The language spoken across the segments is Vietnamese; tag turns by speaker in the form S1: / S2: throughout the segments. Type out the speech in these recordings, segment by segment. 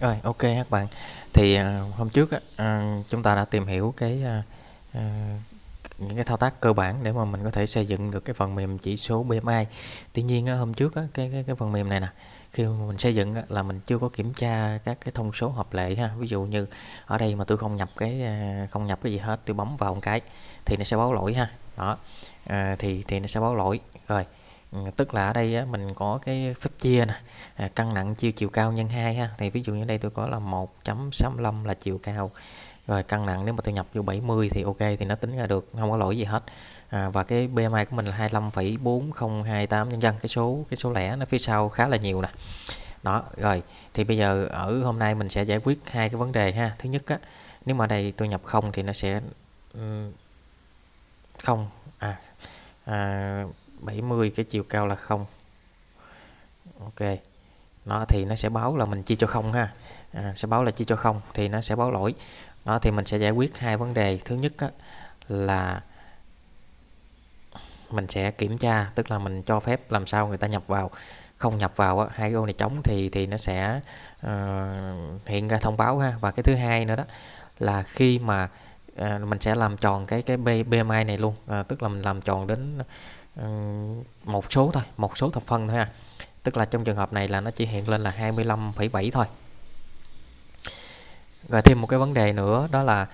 S1: Rồi, ok các bạn. Thì à, hôm trước á, à, chúng ta đã tìm hiểu cái à, à, những cái thao tác cơ bản để mà mình có thể xây dựng được cái phần mềm chỉ số BMI. Tuy nhiên á, hôm trước á, cái, cái cái phần mềm này nè, khi mình xây dựng á, là mình chưa có kiểm tra các cái thông số hợp lệ ha. Ví dụ như ở đây mà tôi không nhập cái không nhập cái gì hết, tôi bấm vào một cái thì nó sẽ báo lỗi ha. Đó. À, thì thì nó sẽ báo lỗi. Rồi Ừ, tức là ở đây á, mình có cái phép chia nè à, cân nặng chia chiều cao nhân 2 ha thì ví dụ như đây tôi có là 1.65 là chiều cao rồi cân nặng nếu mà tôi nhập vô 70 thì ok thì nó tính ra được không có lỗi gì hết à, và cái BMI của mình là 25,4028 nhân dân cái số cái số lẻ nó phía sau khá là nhiều nè đó rồi thì bây giờ ở hôm nay mình sẽ giải quyết hai cái vấn đề ha thứ nhất á nếu mà đây tôi nhập không thì nó sẽ không à, à 70 cái chiều cao là 0 ok nó thì nó sẽ báo là mình chia cho không ha à, sẽ báo là chia cho không thì nó sẽ báo lỗi nó thì mình sẽ giải quyết hai vấn đề thứ nhất á, là mình sẽ kiểm tra tức là mình cho phép làm sao người ta nhập vào không nhập vào á, hai ô này trống thì thì nó sẽ uh, hiện ra thông báo ha và cái thứ hai nữa đó là khi mà uh, mình sẽ làm tròn cái cái BMI này luôn à, tức là mình làm tròn đến một số thôi một số thập phân thôi ha tức là trong trường hợp này là nó chỉ hiện lên là 25,7 thôi rồi thêm một cái vấn đề nữa đó là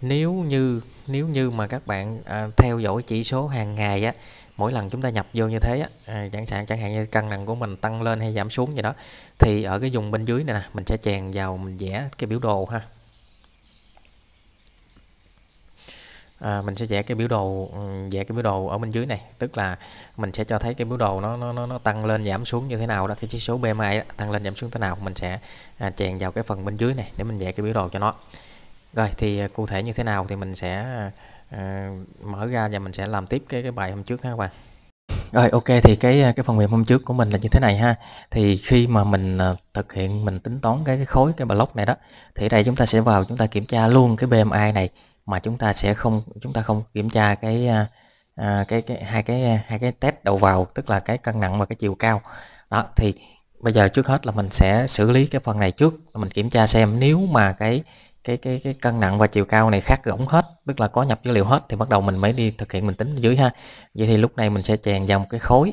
S1: nếu như nếu như mà các bạn à, theo dõi chỉ số hàng ngày á mỗi lần chúng ta nhập vô như thế á à, chẳng hạn chẳng hạn như cân nặng của mình tăng lên hay giảm xuống gì đó thì ở cái vùng bên dưới này nè mình sẽ chèn vào mình vẽ cái biểu đồ ha à, mình sẽ vẽ cái biểu đồ ừ, vẽ cái biểu đồ ở bên dưới này tức là mình sẽ cho thấy cái biểu đồ nó nó nó tăng lên giảm xuống như thế nào đó cái chỉ số BMI đó, tăng lên giảm xuống thế nào mình sẽ à, chèn vào cái phần bên dưới này để mình vẽ cái biểu đồ cho nó rồi thì à, cụ thể như thế nào thì mình sẽ à, mở ra và mình sẽ làm tiếp cái cái bài hôm trước ha các bạn rồi ok thì cái à, cái phần mềm hôm trước của mình là như thế này ha thì khi mà mình à, thực hiện mình tính toán cái, cái khối cái block này đó thì đây chúng ta sẽ vào chúng ta kiểm tra luôn cái BMI này mà chúng ta sẽ không chúng ta không kiểm tra cái à, à, cái, cái hai cái hai cái test đầu vào tức là cái cân nặng và cái chiều cao đó thì bây giờ trước hết là mình sẽ xử lý cái phần này trước mình kiểm tra xem nếu mà cái cái cái cái cân nặng và chiều cao này khác rỗng hết tức là có nhập dữ liệu hết thì bắt đầu mình mới đi thực hiện mình tính dưới ha vậy thì lúc này mình sẽ chèn vào một cái khối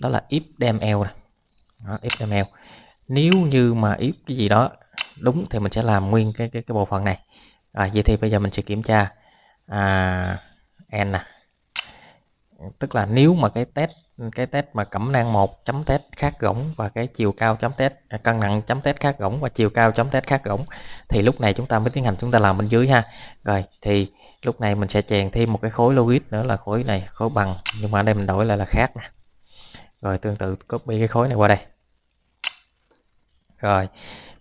S1: đó là if dml đó, if dml nếu như mà if cái gì đó đúng thì mình sẽ làm nguyên cái cái cái bộ phận này à, vậy thì bây giờ mình sẽ kiểm tra à, n nè tức là nếu mà cái test cái test mà cẩm nang một chấm test khác gỗng và cái chiều cao chấm test à, cân nặng chấm test khác gỗng và chiều cao chấm test khác gỗng thì lúc này chúng ta mới tiến hành chúng ta làm bên dưới ha rồi thì lúc này mình sẽ chèn thêm một cái khối logit nữa là khối này khối bằng nhưng mà ở đây mình đổi lại là khác nè rồi tương tự copy cái khối này qua đây rồi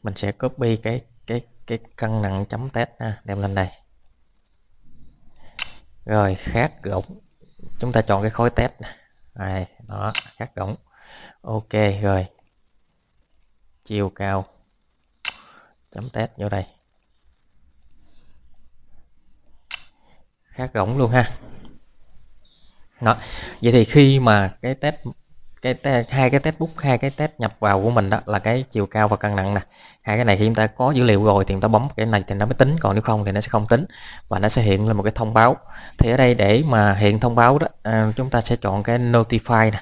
S1: mình sẽ copy cái cái cân nặng chấm test ha, đem lên đây rồi khát gỗng chúng ta chọn cái khối test này đó khát gỗng ok rồi chiều cao chấm test vô đây khát gỗng luôn ha đó vậy thì khi mà cái test cái hai cái test book hai cái test nhập vào của mình đó là cái chiều cao và cân nặng nè hai cái này khi chúng ta có dữ liệu rồi thì chúng ta bấm cái này thì nó mới tính còn nếu không thì nó sẽ không tính và nó sẽ hiện lên một cái thông báo thì ở đây để mà hiện thông báo đó à, chúng ta sẽ chọn cái notify nè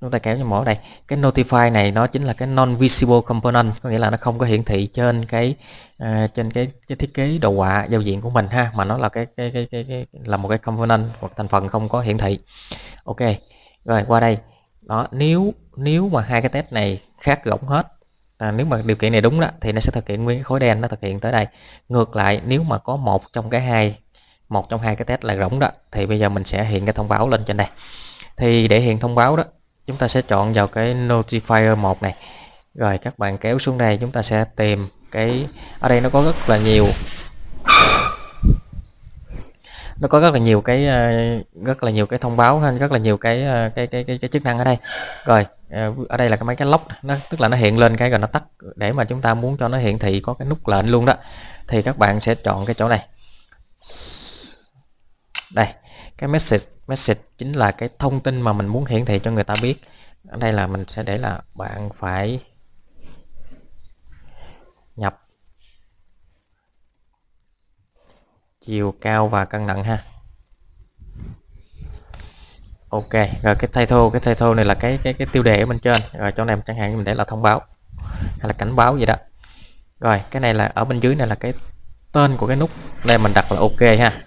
S1: chúng ta kéo cho mỏ đây cái notify này nó chính là cái non visible component có nghĩa là nó không có hiển thị trên cái uh, trên cái, cái thiết kế đồ họa giao diện của mình ha mà nó là cái cái cái, cái, cái là một cái component hoặc thành phần không có hiển thị ok rồi qua đây đó nếu nếu mà hai cái test này khác rỗng hết à, nếu mà điều kiện này đúng đó thì nó sẽ thực hiện nguyên cái khối đen nó thực hiện tới đây ngược lại nếu mà có một trong cái hai một trong hai cái test là rỗng đó thì bây giờ mình sẽ hiện cái thông báo lên trên đây thì để hiện thông báo đó chúng ta sẽ chọn vào cái notifier một này rồi các bạn kéo xuống đây chúng ta sẽ tìm cái ở đây nó có rất là nhiều nó có rất là nhiều cái ờ, rất là nhiều cái thông báo ha rất là nhiều cái ờ, cái cái cái, cái chức năng ở đây rồi ờ, ở đây là cái mấy cái lock nó tức là nó hiện lên cái rồi nó tắt để mà chúng ta muốn cho nó hiển thị có cái nút lệnh luôn đó thì các bạn sẽ chọn cái chỗ này đây cái message message chính là cái thông tin mà mình muốn hiển thị cho người ta biết ở đây là mình sẽ để là bạn phải nhập chiều cao và cân nặng ha ok rồi cái title cái title này là cái cái cái tiêu đề ở bên trên rồi chỗ này chẳng hạn mình để là thông báo hay là cảnh báo gì đó rồi cái này là ở bên dưới này là cái tên của cái nút đây mình đặt là ok ha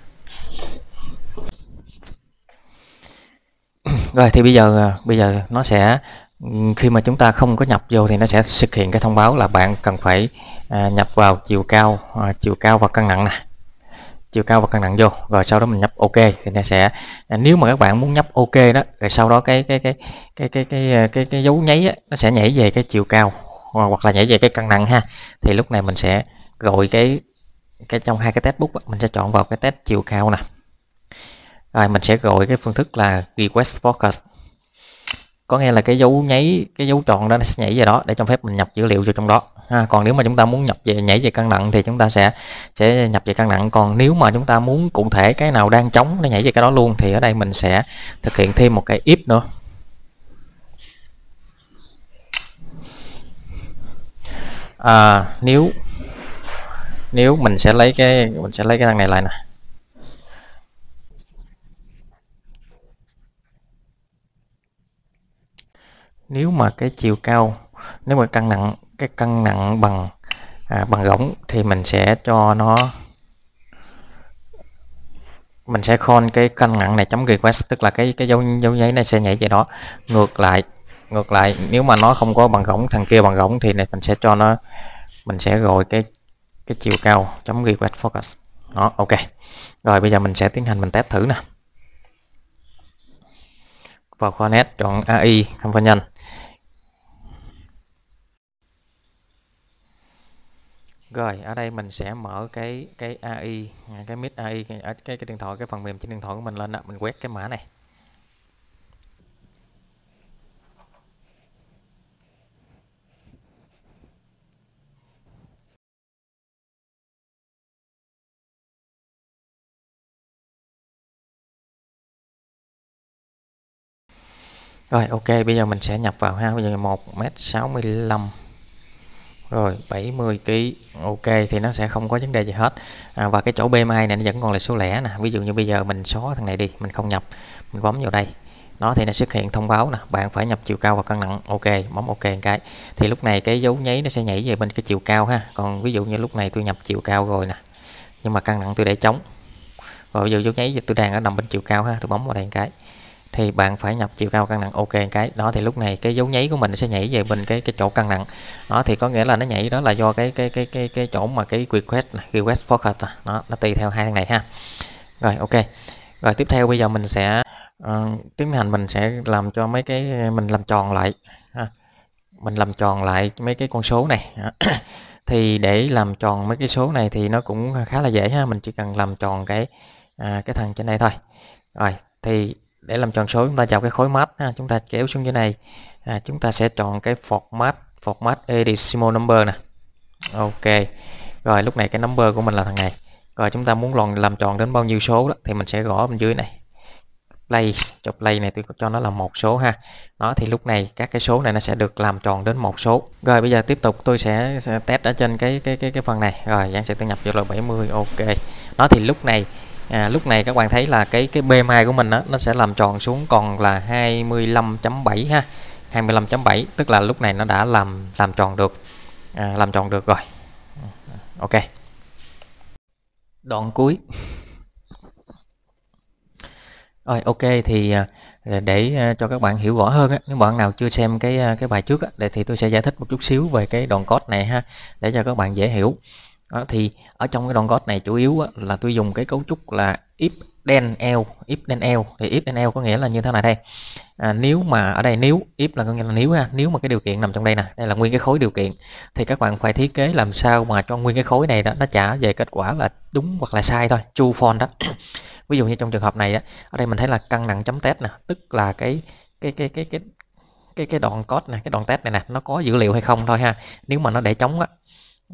S1: rồi thì bây giờ à, bây giờ nó sẽ khi mà chúng ta không có nhập vô thì nó sẽ thực hiện cái thông báo là bạn cần phải à, nhập vào chiều cao à, chiều cao và cân nặng này chiều cao và cân nặng vô rồi sau đó mình nhấp ok thì nó sẽ à, nếu mà các bạn muốn nhấp ok đó rồi sau đó cái cái cái cái cái cái à, cái, cái dấu nháy á, nó sẽ nhảy về cái chiều cao hoặc là nhảy về cái cân nặng ha thì lúc này mình sẽ gọi cái cái trong hai cái test book mình sẽ chọn vào cái test chiều cao nè rồi mình sẽ gọi cái phương thức là request focus có nghĩa là cái dấu nháy cái dấu tròn đó nó sẽ nhảy về đó để cho phép mình nhập dữ liệu vào trong đó ha. còn nếu mà chúng ta muốn nhập về nhảy về cân nặng thì chúng ta sẽ sẽ nhập về cân nặng còn nếu mà chúng ta muốn cụ thể cái nào đang trống nó nhảy về cái đó luôn thì ở đây mình sẽ thực hiện thêm một cái if nữa à, nếu nếu mình sẽ lấy cái mình sẽ lấy cái thằng này lại nè nếu mà cái chiều cao nếu mà cân nặng cái cân nặng bằng à, bằng gỗng thì mình sẽ cho nó mình sẽ con cái cân nặng này chấm request tức là cái cái dấu dấu giấy này sẽ nhảy về đó ngược lại ngược lại nếu mà nó không có bằng gỗng thằng kia bằng gỗng thì này mình sẽ cho nó mình sẽ gọi cái cái chiều cao chấm request focus đó ok rồi bây giờ mình sẽ tiến hành mình test thử nè vào khoa net chọn AI không component Rồi, ở đây mình sẽ mở cái cái AI, cái mid AI cái cái, cái điện thoại cái phần mềm trên điện thoại của mình lên đó, mình quét cái mã này. Rồi ok, bây giờ mình sẽ nhập vào ha. Bây giờ 1m65 rồi 70 kg ok thì nó sẽ không có vấn đề gì hết à, và cái chỗ BMI này nó vẫn còn là số lẻ nè ví dụ như bây giờ mình xóa thằng này đi mình không nhập mình bấm vào đây nó thì nó xuất hiện thông báo nè bạn phải nhập chiều cao và cân nặng ok bấm ok một cái thì lúc này cái dấu nháy nó sẽ nhảy về bên cái chiều cao ha còn ví dụ như lúc này tôi nhập chiều cao rồi nè nhưng mà cân nặng tôi để trống rồi bây giờ dấu nháy tôi đang ở nằm bên chiều cao ha tôi bấm vào đây một cái thì bạn phải nhập chiều cao cân nặng ok cái đó thì lúc này cái dấu nháy của mình sẽ nhảy về bên cái cái chỗ cân nặng đó thì có nghĩa là nó nhảy đó là do cái cái cái cái cái chỗ mà cái request này, request focus nó à. nó tùy theo hai thằng này ha rồi ok rồi tiếp theo bây giờ mình sẽ uh, ờ, tiến hành mình sẽ làm cho mấy cái mình làm tròn lại ha. mình làm tròn lại mấy cái con số này thì để làm tròn mấy cái số này thì nó cũng khá là dễ ha mình chỉ cần làm tròn cái à, cái thằng trên đây thôi rồi thì để làm tròn số chúng ta chọn cái khối mát, ha, chúng ta kéo xuống dưới này à, chúng ta sẽ chọn cái format format decimal number nè ok rồi lúc này cái number của mình là thằng này rồi chúng ta muốn làm tròn đến bao nhiêu số đó thì mình sẽ gõ bên dưới này play cho play này tôi cho nó là một số ha đó thì lúc này các cái số này nó sẽ được làm tròn đến một số rồi bây giờ tiếp tục tôi sẽ, sẽ test ở trên cái cái cái cái phần này rồi Giang sẽ tôi nhập vô là 70 ok nó thì lúc này à, lúc này các bạn thấy là cái cái B2 của mình đó, nó sẽ làm tròn xuống còn là 25.7 ha 25.7 tức là lúc này nó đã làm làm tròn được à, làm tròn được rồi ok đoạn cuối rồi ok thì à, để à, cho các bạn hiểu rõ hơn nếu bạn nào chưa xem cái à, cái bài trước thì tôi sẽ giải thích một chút xíu về cái đoạn code này ha để cho các bạn dễ hiểu đó, thì ở trong cái đoạn code này chủ yếu á, là tôi dùng cái cấu trúc là if then else if then else thì if then else có nghĩa là như thế này đây à, nếu mà ở đây nếu if là có nghĩa là nếu ha nếu mà cái điều kiện nằm trong đây nè đây là nguyên cái khối điều kiện thì các bạn phải thiết kế làm sao mà cho nguyên cái khối này đó nó trả về kết quả là đúng hoặc là sai thôi true false đó ví dụ như trong trường hợp này á, ở đây mình thấy là cân nặng chấm test nè tức là cái cái cái cái cái cái cái đoạn code này cái đoạn test này nè nó có dữ liệu hay không thôi ha nếu mà nó để trống á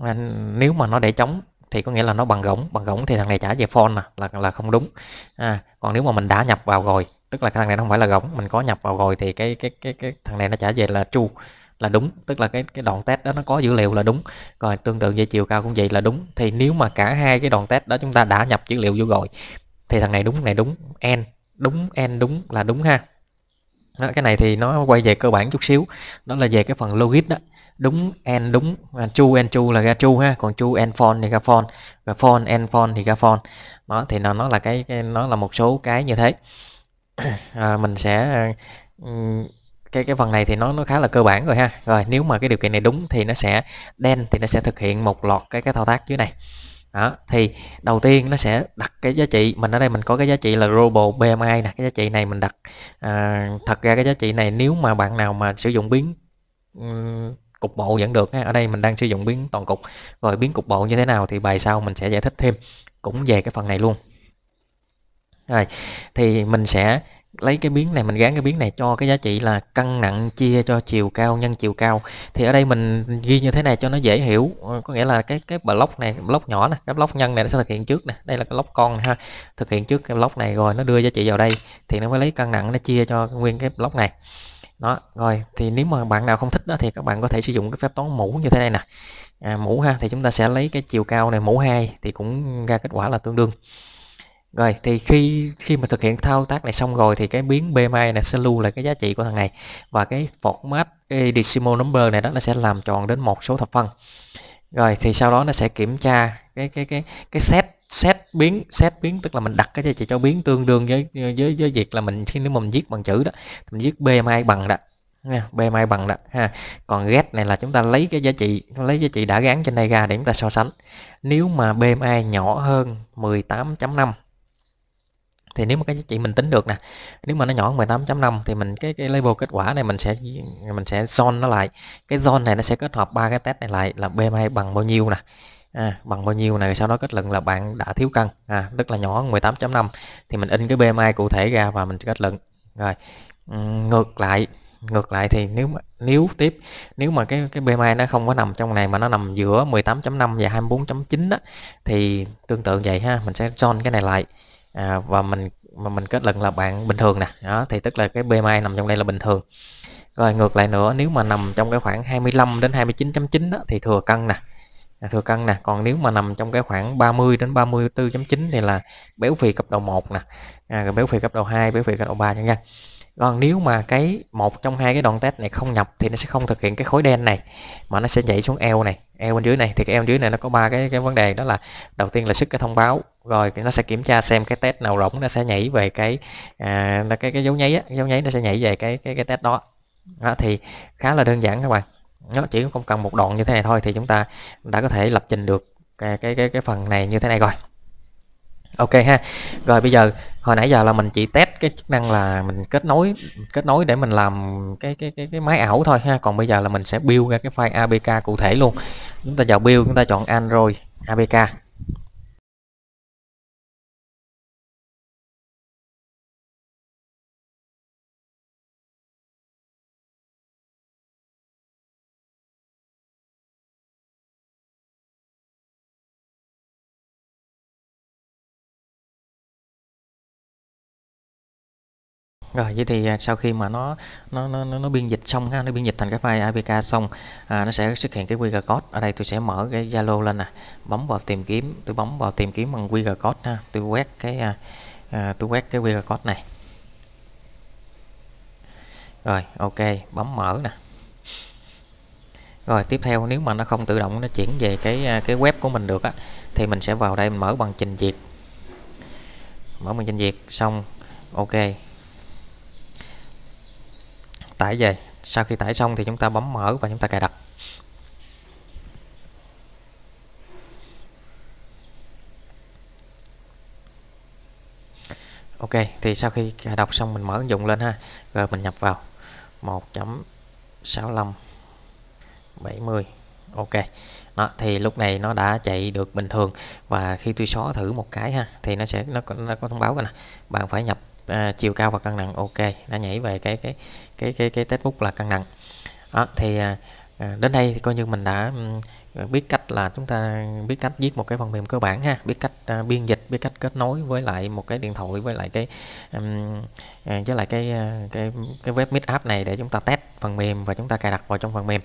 S1: à, nếu mà nó để trống thì có nghĩa là nó bằng gỗng bằng gỗng thì thằng này trả về phone nè là là không đúng à, còn nếu mà mình đã nhập vào rồi tức là cái thằng này nó không phải là gỗng mình có nhập vào rồi thì cái cái cái cái thằng này nó trả về là chu là đúng tức là cái cái đoạn test đó nó có dữ liệu là đúng rồi tương tự về chiều cao cũng vậy là đúng thì nếu mà cả hai cái đoạn test đó chúng ta đã nhập dữ liệu vô rồi thì thằng này đúng thằng này đúng n đúng n đúng là đúng ha đó, cái này thì nó quay về cơ bản chút xíu đó là về cái phần logit đó đúng and đúng chu true chu là ra chu ha còn chu and false thì ra false và false and false thì ra false đó thì nó nó là cái, cái nó là một số cái như thế à, mình sẽ ừ, cái cái phần này thì nó nó khá là cơ bản rồi ha rồi nếu mà cái điều kiện này đúng thì nó sẽ đen thì nó sẽ thực hiện một loạt cái cái thao tác dưới này đó. thì đầu tiên nó sẽ đặt cái giá trị mình ở đây mình có cái giá trị là global BMI nè cái giá trị này mình đặt à, thật ra cái giá trị này nếu mà bạn nào mà sử dụng biến um, cục bộ vẫn được ha. ở đây mình đang sử dụng biến toàn cục rồi biến cục bộ như thế nào thì bài sau mình sẽ giải thích thêm cũng về cái phần này luôn rồi thì mình sẽ lấy cái biến này mình gán cái biến này cho cái giá trị là cân nặng chia cho chiều cao nhân chiều cao thì ở đây mình ghi như thế này cho nó dễ hiểu ờ, có nghĩa là cái cái block này block nhỏ này cái block nhân này nó sẽ thực hiện trước nè đây là cái block con này, ha thực hiện trước cái block này rồi nó đưa giá trị vào đây thì nó mới lấy cân nặng nó chia cho nguyên cái block này đó rồi thì nếu mà bạn nào không thích đó thì các bạn có thể sử dụng cái phép toán mũ như thế này nè à, mũ ha thì chúng ta sẽ lấy cái chiều cao này mũ 2 thì cũng ra kết quả là tương đương rồi thì khi khi mà thực hiện thao tác này xong rồi thì cái biến BMI này sẽ lưu lại cái giá trị của thằng này và cái format cái decimal number này đó nó sẽ làm tròn đến một số thập phân. Rồi thì sau đó nó sẽ kiểm tra cái cái cái cái set set biến set biến tức là mình đặt cái giá trị cho biến tương đương với với với việc là mình khi nếu mình viết bằng chữ đó mình viết BMI bằng đó nha BMI bằng đó ha còn get này là chúng ta lấy cái giá trị lấy giá trị đã gắn trên đây ra để chúng ta so sánh nếu mà BMI nhỏ hơn 18.5 thì nếu mà cái giá trị mình tính được nè nếu mà nó nhỏ 18.5 thì mình cái cái label kết quả này mình sẽ mình sẽ zone nó lại cái zone này nó sẽ kết hợp ba cái test này lại là BMI bằng bao nhiêu nè à, bằng bao nhiêu này sau đó kết luận là bạn đã thiếu cân à, tức là nhỏ 18.5 thì mình in cái BMI cụ thể ra và mình kết luận rồi ngược lại ngược lại thì nếu mà nếu tiếp nếu mà cái cái BMI nó không có nằm trong này mà nó nằm giữa 18.5 và 24.9 đó thì tương tự vậy ha mình sẽ zone cái này lại à, và mình mà mình kết luận là bạn bình thường nè đó thì tức là cái BMI nằm trong đây là bình thường rồi ngược lại nữa nếu mà nằm trong cái khoảng 25 đến 29.9 thì thừa cân nè à, thừa cân nè còn nếu mà nằm trong cái khoảng 30 đến 34.9 thì là béo phì cấp độ 1 nè à, béo phì cấp độ 2 béo phì cấp độ 3 nha nha còn nếu mà cái một trong hai cái đoạn test này không nhập thì nó sẽ không thực hiện cái khối đen này mà nó sẽ nhảy xuống eo này Em bên dưới này thì cái em dưới này nó có ba cái cái vấn đề đó là đầu tiên là sức cái thông báo rồi thì nó sẽ kiểm tra xem cái test nào rỗng nó sẽ nhảy về cái à, cái cái dấu nháy á, dấu nháy nó sẽ nhảy về cái cái cái test đó. đó thì khá là đơn giản các bạn nó chỉ không cần một đoạn như thế này thôi thì chúng ta đã có thể lập trình được cái cái cái, cái phần này như thế này rồi ok ha rồi bây giờ hồi nãy giờ là mình chỉ test cái chức năng là mình kết nối kết nối để mình làm cái cái cái cái máy ảo thôi ha còn bây giờ là mình sẽ build ra cái file apk cụ thể luôn chúng ta vào build chúng ta chọn android apk Rồi vậy thì à, sau khi mà nó nó nó nó, nó biên dịch xong ha, nó biên dịch thành cái file APK xong à, nó sẽ xuất hiện cái QR code. Ở đây tôi sẽ mở cái Zalo lên nè, bấm vào tìm kiếm, tôi bấm vào tìm kiếm bằng QR code ha, tôi quét cái à, à tôi quét cái QR code này. Rồi, ok, bấm mở nè. Rồi tiếp theo nếu mà nó không tự động nó chuyển về cái à, cái web của mình được á thì mình sẽ vào đây mình mở bằng trình duyệt. Mở bằng trình duyệt xong ok tải về sau khi tải xong thì chúng ta bấm mở và chúng ta cài đặt Ok thì sau khi cài đặt xong mình mở ứng dụng lên ha rồi mình nhập vào 1.65 70 ok đó, thì lúc này nó đã chạy được bình thường và khi tôi xóa thử một cái ha thì nó sẽ nó, nó có thông báo rồi nè bạn phải nhập à, chiều cao và cân nặng ok đã nhảy về cái cái cái cái cái test book là cân nặng đó, thì à, à, đến đây thì coi như mình đã biết cách là chúng ta biết cách viết một cái phần mềm cơ bản ha biết cách à, biên dịch biết cách kết nối với lại một cái điện thoại với lại cái um, với lại cái à, cái cái web meet app này để chúng ta test phần mềm và chúng ta cài đặt vào trong phần mềm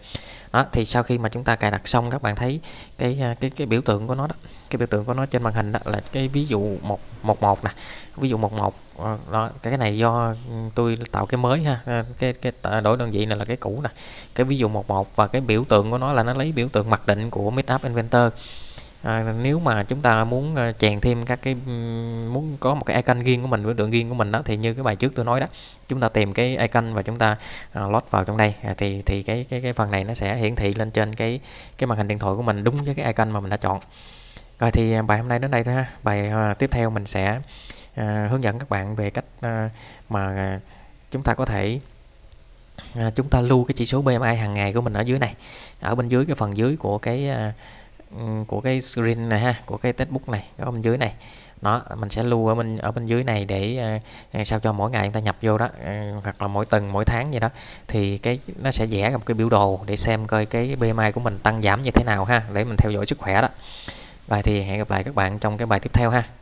S1: đó thì sau khi mà chúng ta cài đặt xong các bạn thấy cái cái cái biểu tượng của nó đó cái biểu tượng của nó trên màn hình đó là cái ví dụ 111 nè ví dụ 11 ờ, đó cái này do tôi tạo cái mới ha ờ, cái cái đổi đơn vị này là cái cũ nè cái ví dụ 11 và cái biểu tượng của nó là nó lấy biểu tượng mặc định của Meetup Inventor à, nếu mà chúng ta muốn chèn thêm các cái muốn có một cái icon riêng của mình biểu tượng riêng của mình đó thì như cái bài trước tôi nói đó chúng ta tìm cái icon và chúng ta uh, load vào trong đây à, thì thì cái cái cái phần này nó sẽ hiển thị lên trên cái cái màn hình điện thoại của mình đúng với cái icon mà mình đã chọn rồi thì à, bài hôm nay đến đây thôi ha. Bài à, tiếp theo mình sẽ à, hướng dẫn các bạn về cách à, mà à, chúng ta có thể à, chúng ta lưu cái chỉ số BMI hàng ngày của mình ở dưới này. Ở bên dưới cái phần dưới của cái à, của cái screen này ha, của cái textbook này ở bên dưới này nó mình sẽ lưu ở bên ở bên dưới này để uh, sao cho mỗi ngày chúng ta nhập vô đó uh, hoặc là mỗi tuần mỗi tháng gì đó thì cái nó sẽ vẽ một cái biểu đồ để xem coi cái BMI của mình tăng giảm như thế nào ha để mình theo dõi sức khỏe đó và thì hẹn gặp lại các bạn trong cái bài tiếp theo ha.